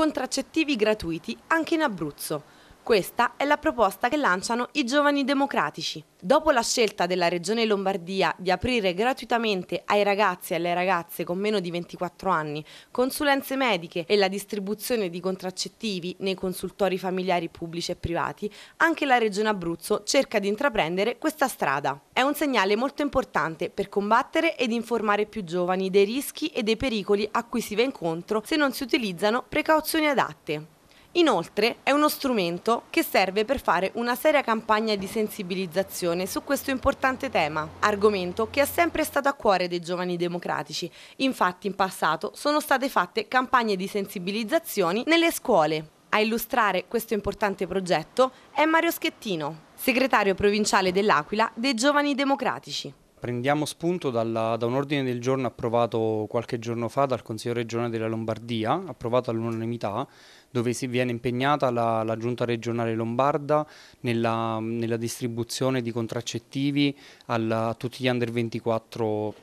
contraccettivi gratuiti anche in Abruzzo. Questa è la proposta che lanciano i giovani democratici. Dopo la scelta della Regione Lombardia di aprire gratuitamente ai ragazzi e alle ragazze con meno di 24 anni consulenze mediche e la distribuzione di contraccettivi nei consultori familiari pubblici e privati, anche la Regione Abruzzo cerca di intraprendere questa strada. È un segnale molto importante per combattere ed informare più giovani dei rischi e dei pericoli a cui si va incontro se non si utilizzano precauzioni adatte. Inoltre è uno strumento che serve per fare una seria campagna di sensibilizzazione su questo importante tema, argomento che è sempre stato a cuore dei giovani democratici. Infatti in passato sono state fatte campagne di sensibilizzazione nelle scuole. A illustrare questo importante progetto è Mario Schettino, segretario provinciale dell'Aquila dei Giovani Democratici. Prendiamo spunto dalla, da un ordine del giorno approvato qualche giorno fa dal Consiglio regionale della Lombardia, approvato all'unanimità, dove si viene impegnata la, la giunta regionale lombarda nella, nella distribuzione di contraccettivi alla, a tutti gli under 24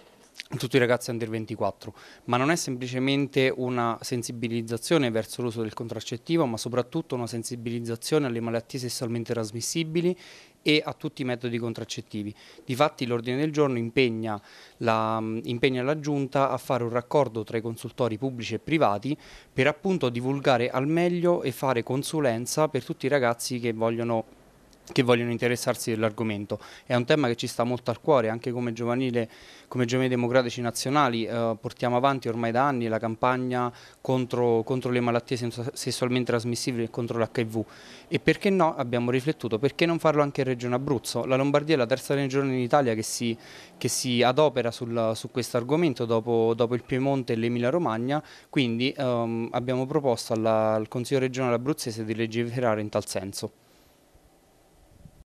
tutti i ragazzi under 24, ma non è semplicemente una sensibilizzazione verso l'uso del contraccettivo, ma soprattutto una sensibilizzazione alle malattie sessualmente trasmissibili e a tutti i metodi contraccettivi. Difatti l'ordine del giorno impegna la, mm, impegna la Giunta a fare un raccordo tra i consultori pubblici e privati per appunto divulgare al meglio e fare consulenza per tutti i ragazzi che vogliono che vogliono interessarsi dell'argomento. È un tema che ci sta molto al cuore, anche come, giovanile, come giovani democratici nazionali eh, portiamo avanti ormai da anni la campagna contro, contro le malattie sessualmente trasmissibili e contro l'HIV e perché no abbiamo riflettuto, perché non farlo anche in Regione Abruzzo? La Lombardia è la terza regione in Italia che si, che si adopera sul, su questo argomento dopo, dopo, il Piemonte e l'Emilia Romagna, quindi ehm, abbiamo proposto alla, al Consiglio regionale abruzzese di legiferare in tal senso.